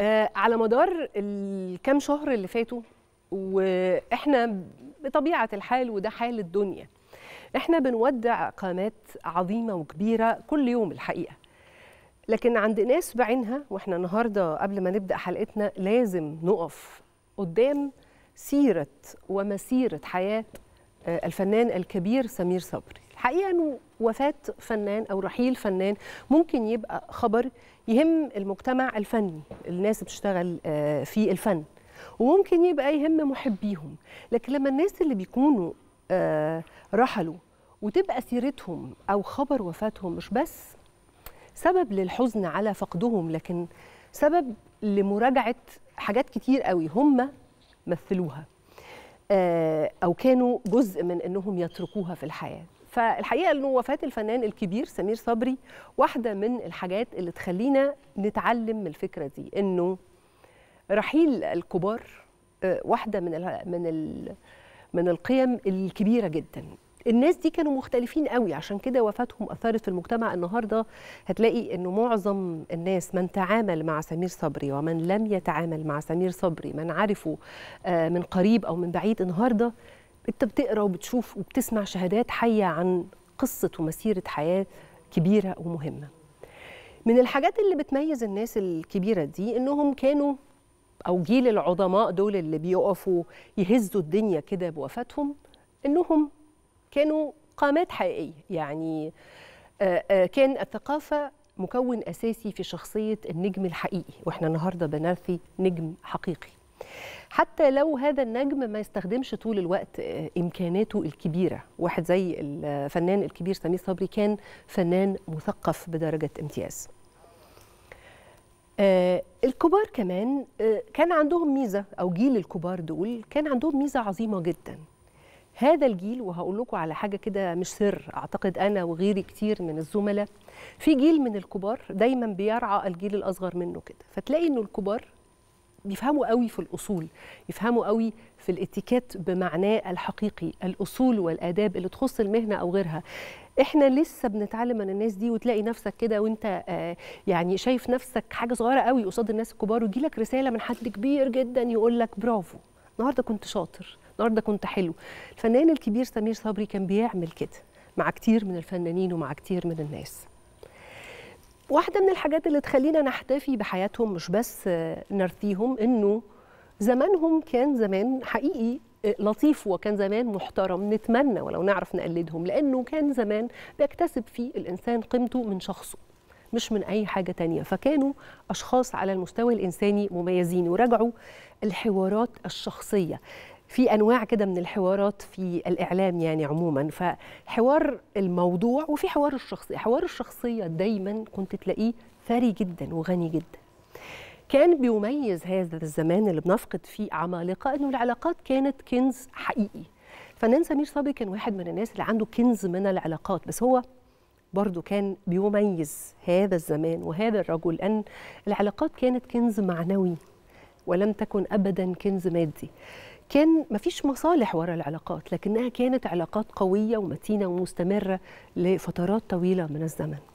آه، على مدار الكام شهر اللي فاتوا واحنا بطبيعه الحال وده حال الدنيا احنا بنودع قامات عظيمه وكبيره كل يوم الحقيقه لكن عند ناس بعينها واحنا النهارده قبل ما نبدا حلقتنا لازم نقف قدام سيره ومسيره حياه آه، الفنان الكبير سمير صبري حقيقه انه وفاه فنان او رحيل فنان ممكن يبقى خبر يهم المجتمع الفني الناس بتشتغل آه، في الفن وممكن يبقى يهم محبيهم لكن لما الناس اللي بيكونوا آه، رحلوا وتبقى سيرتهم او خبر وفاتهم مش بس سبب للحزن على فقدهم لكن سبب لمراجعه حاجات كتير قوي هم مثلوها آه، او كانوا جزء من انهم يتركوها في الحياه فالحقيقه انه وفاه الفنان الكبير سمير صبري واحده من الحاجات اللي تخلينا نتعلم من الفكره دي انه رحيل الكبار آه، واحده من الـ من الـ من القيم الكبيره جدا الناس دي كانوا مختلفين قوي عشان كده وفاتهم اثرت في المجتمع النهارده هتلاقي انه معظم الناس من تعامل مع سمير صبري ومن لم يتعامل مع سمير صبري من عرفه آه، من قريب او من بعيد النهارده انت بتقرا وبتشوف وبتسمع شهادات حيه عن قصه ومسيره حياه كبيره ومهمه من الحاجات اللي بتميز الناس الكبيره دي انهم كانوا او جيل العظماء دول اللي بيقفوا يهزوا الدنيا كده بوفاتهم انهم كانوا قامات حقيقيه يعني آه، آه، كان الثقافه مكون اساسي في شخصيه النجم الحقيقي واحنا النهارده بنرثي نجم حقيقي حتى لو هذا النجم ما يستخدمش طول الوقت آه، امكاناته الكبيره واحد زي الفنان آه، الكبير سمير صبري كان فنان مثقف بدرجه امتياز آه الكبار كمان آه كان عندهم ميزه او جيل الكبار دول كان عندهم ميزه عظيمه جدا هذا الجيل وهقول لكم على حاجه كده مش سر اعتقد انا وغيري كتير من الزملاء في جيل من الكبار دايما بيرعى الجيل الاصغر منه كده فتلاقي انه الكبار بيفهموا قوي في الاصول يفهموا قوي في الاتيكيت بمعناه الحقيقي الاصول والاداب اللي تخص المهنه او غيرها احنا لسه بنتعلم من الناس دي وتلاقي نفسك كده وانت آه يعني شايف نفسك حاجه صغيره قوي قصاد الناس الكبار ويجي لك رساله من حد كبير جدا يقول لك برافو النهارده كنت شاطر النهارده كنت حلو الفنان الكبير سمير صبري كان بيعمل كده مع كتير من الفنانين ومع كتير من الناس واحدة من الحاجات اللي تخلينا نحتفي بحياتهم مش بس نرثيهم إنه زمانهم كان زمان حقيقي لطيف وكان زمان محترم نتمنى ولو نعرف نقلدهم لأنه كان زمان بيكتسب فيه الإنسان قيمته من شخصه مش من أي حاجة تانية فكانوا أشخاص على المستوى الإنساني مميزين وراجعوا الحوارات الشخصية في انواع كده من الحوارات في الاعلام يعني عموما فحوار الموضوع وفي حوار الشخصيه حوار الشخصيه دايما كنت تلاقيه ثري جدا وغني جدا كان بيميز هذا الزمان اللي بنفقد فيه عمالقه انه العلاقات كانت كنز حقيقي الفنان سمير صبري كان واحد من الناس اللي عنده كنز من العلاقات بس هو برضه كان بيميز هذا الزمان وهذا الرجل أن العلاقات كانت كنز معنوي ولم تكن أبدا كنز مادي كان مفيش مصالح ورا العلاقات لكنها كانت علاقات قوية ومتينة ومستمرة لفترات طويلة من الزمن